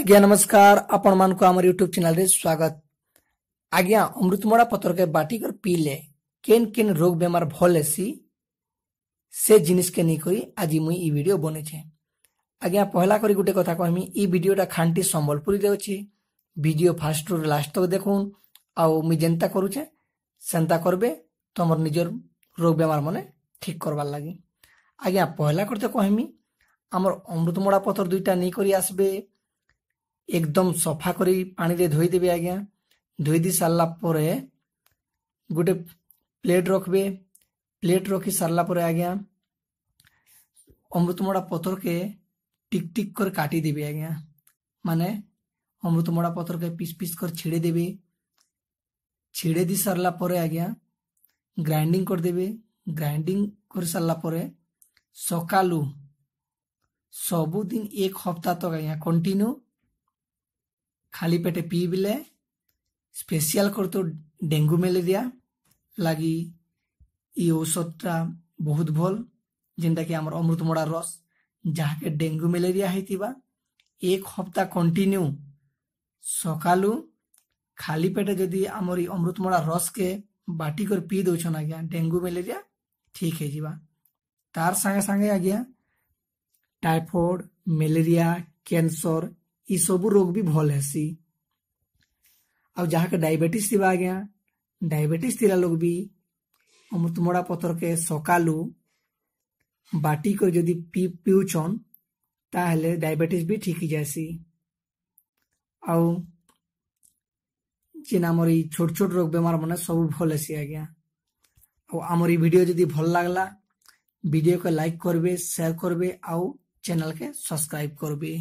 ଆଜ୍ଞା ନମସ୍କାର ଆପଣମାନଙ୍କୁ ଆମର ୟୁଟ୍ୟୁବ୍ ଚ୍ୟାନେଲରେ ସ୍ୱାଗତ ଆଜ୍ଞା ଅମୃତମଡ଼ା ପତ୍ରକେ ବାଟିକରି ପିଇଲେ କେନ୍ କେନ୍ ରୋଗ ବେମାର ଭଲ୍ ହେସି ସେ ଜିନିଷ୍କେ ନେଇକରି ଆଜି ମୁଇଁ ଇ ଭିଡ଼ିଓ ବନେଇଛେ ଆଜ୍ଞା ପହଲା କରି ଗୋଟେ କଥା କହିମି ଇ ଭିଡ଼ିଓଟା ଖାଣ୍ଟି ସମ୍ବଲପୁରୀରେ ଅଛି ଭିଡ଼ିଓ ଫାଷ୍ଟରୁ ଲାଷ୍ଟ ତକ ଦେଖୁନ୍ ଆଉ ମୁଇଁ ଯେନ୍ତା କରୁଛେ ସେନ୍ତା କରବେ ତମର ନିଜର ରୋଗ ବେମାର ମାନେ ଠିକ୍ କରବାର୍ ଲାଗି ଆଜ୍ଞା ପହଲା କରିତେ କହିମି ଆମର ଅମୃତମଡ଼ା ପତ୍ର ଦୁଇଟା ନେଇକରି ଆସବେ একদম ସଫା କରି ପାଣିରେ ଧୋଇଦେବେ ଆଜ୍ଞା ଧୋଇ ଦେଇ ସାରିଲା ପରେ ଗୋଟେ ପ୍ଲେଟ୍ ରଖିବେ ପ୍ଲେଟ୍ ରଖି ସାରିଲା ପରେ ଆଜ୍ଞା ଅମୃତମଡ଼ା ପଥରକେ ଟିକ୍ ଟିକ୍ କରି କାଟିଦେବେ ଆଜ୍ଞା ମାନେ ଅମୃତମଡ଼ା ପଥରକେ ପିସ୍ ପିସ୍ କରି ଛିଡ଼େଇଦେବେ ଛିଡ଼େଇ ଦେଇ ସାରିଲା ପରେ ଆଜ୍ଞା ଗ୍ରାଇଣ୍ଡିଂ କରିଦେବେ ଗ୍ରାଇଣ୍ଡିଂ କରିସାରିଲା ପରେ ସକାଳୁ ସବୁଦିନ ଏକ ହପ୍ତାହ ତକ ଆଜ୍ଞା କଣ୍ଟିନ୍ୟୁ ଖାଲି ପେଟେ ପିଇଲେ ସ୍ପେଶିଆଲ କରି ତ ଡେଙ୍ଗୁ ମ୍ୟାଲେରିଆ ଲାଗି ଇ ଔଷଧଟା ବହୁତ ଭଲ୍ ଯେନ୍ଟାକି ଆମର ଅମୃତମଡ଼ା ରସ୍ ଯାହାକେ ଡେଙ୍ଗୁ ମ୍ୟାଲେରିଆ ହେଇଥିବା ଏକ ହପ୍ତା କଣ୍ଟିନ୍ୟୁ ସକାଳୁ ଖାଲି ପେଟେ ଯଦି ଆମର ଇ ଅମୃତମଡ଼ା ରସ୍କେ ବାଟିକରି ପିଇ ଦେଉଛନ୍ ଆଜ୍ଞା ଡେଙ୍ଗୁ ମ୍ୟାଲେରିଆ ଠିକ୍ ହେଇଯିବା ତାର ସାଙ୍ଗେ ସାଙ୍ଗେ ଆଜ୍ଞା ଟାଇଫଏଡ୍ ମ୍ୟାଲେରିଆ କ୍ୟାନ୍ସର ଏସବୁ ରୋଗ ବି ଭଲ ହେସି ଆଉ ଯାହାକେ ଡାଇବେଟିସ୍ ଥିବା ଆଜ୍ଞା ଡାଇବେଟିସ୍ ଥିଲା ଲୋକ ବି ଅମୃତମଡ଼ା ପତ୍ରକେ ସକାଲୁ ବାଟିକ ଯଦି ପିଉଛନ୍ ତାହେଲେ ଡାଇବେଟିସ୍ ବି ଠିକ୍ ହେଇଯାଏସି ଆଉ ଯେନ୍ ଆମର ଏଇ ଛୋଟ ଛୋଟ ରୋଗ ବେମାର ମାନେ ସବୁ ଭଲ ହେସି ଆଜ୍ଞା ଆଉ ଆମର ଏଇ ଭିଡ଼ିଓ ଯଦି ଭଲ ଲାଗଲା ଭିଡ଼ିଓକେ ଲାଇକ୍ କରିବେ ସେୟାର କରିବେ ଆଉ ଚ୍ୟାନେଲ୍କେ ସବସ୍କ୍ରାଇବ୍ କରିବେ